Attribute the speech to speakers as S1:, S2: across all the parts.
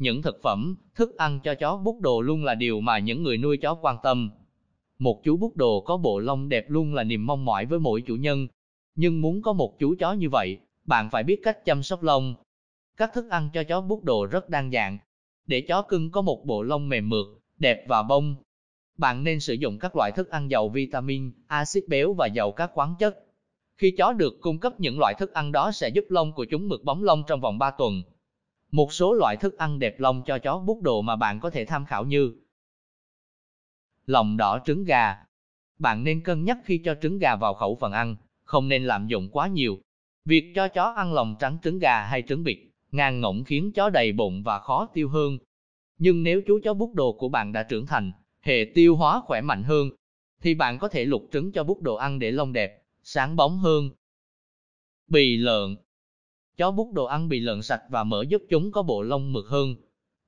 S1: những thực phẩm, thức ăn cho chó bút đồ luôn là điều mà những người nuôi chó quan tâm. Một chú bút đồ có bộ lông đẹp luôn là niềm mong mỏi với mỗi chủ nhân. Nhưng muốn có một chú chó như vậy, bạn phải biết cách chăm sóc lông. Các thức ăn cho chó bút đồ rất đa dạng. Để chó cưng có một bộ lông mềm mượt, đẹp và bông. Bạn nên sử dụng các loại thức ăn giàu vitamin, axit béo và giàu các khoáng chất. Khi chó được cung cấp những loại thức ăn đó sẽ giúp lông của chúng mượt bóng lông trong vòng 3 tuần, một số loại thức ăn đẹp lòng cho chó bút đồ mà bạn có thể tham khảo như lòng đỏ trứng gà. Bạn nên cân nhắc khi cho trứng gà vào khẩu phần ăn, không nên lạm dụng quá nhiều. Việc cho chó ăn lòng trắng trứng gà hay trứng vịt, ngang ngỗng khiến chó đầy bụng và khó tiêu hơn. Nhưng nếu chú chó bút đồ của bạn đã trưởng thành, hệ tiêu hóa khỏe mạnh hơn, thì bạn có thể luộc trứng cho bút đồ ăn để lông đẹp, sáng bóng hơn. Bì lợn chó bút đồ ăn bị lợn sạch và mỡ giúp chúng có bộ lông mượt hơn.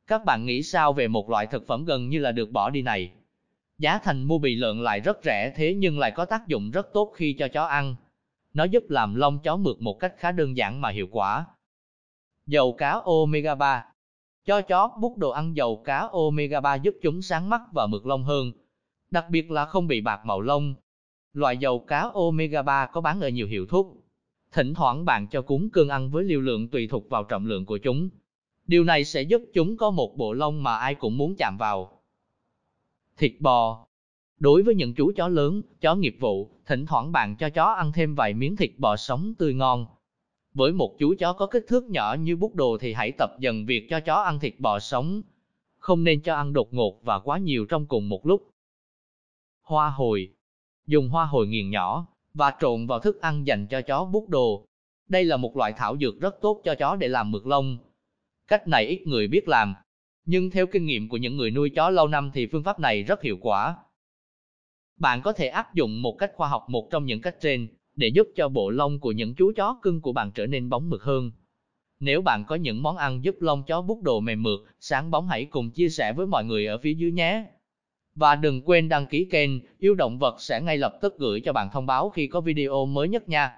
S1: Các bạn nghĩ sao về một loại thực phẩm gần như là được bỏ đi này? Giá thành mua bị lợn lại rất rẻ thế nhưng lại có tác dụng rất tốt khi cho chó ăn. Nó giúp làm lông chó mượt một cách khá đơn giản mà hiệu quả. Dầu cá omega 3 Cho chó bút đồ ăn dầu cá omega 3 giúp chúng sáng mắt và mượt lông hơn, đặc biệt là không bị bạc màu lông. Loại dầu cá omega 3 có bán ở nhiều hiệu thuốc, Thỉnh thoảng bạn cho cún cưng ăn với liều lượng tùy thuộc vào trọng lượng của chúng. Điều này sẽ giúp chúng có một bộ lông mà ai cũng muốn chạm vào. Thịt bò Đối với những chú chó lớn, chó nghiệp vụ, thỉnh thoảng bạn cho chó ăn thêm vài miếng thịt bò sống tươi ngon. Với một chú chó có kích thước nhỏ như bút đồ thì hãy tập dần việc cho chó ăn thịt bò sống. Không nên cho ăn đột ngột và quá nhiều trong cùng một lúc. Hoa hồi Dùng hoa hồi nghiền nhỏ, và trộn vào thức ăn dành cho chó bút đồ. Đây là một loại thảo dược rất tốt cho chó để làm mực lông. Cách này ít người biết làm, nhưng theo kinh nghiệm của những người nuôi chó lâu năm thì phương pháp này rất hiệu quả. Bạn có thể áp dụng một cách khoa học một trong những cách trên để giúp cho bộ lông của những chú chó cưng của bạn trở nên bóng mượt hơn. Nếu bạn có những món ăn giúp lông chó bút đồ mềm mượt, sáng bóng hãy cùng chia sẻ với mọi người ở phía dưới nhé. Và đừng quên đăng ký kênh, yêu động vật sẽ ngay lập tức gửi cho bạn thông báo khi có video mới nhất nha.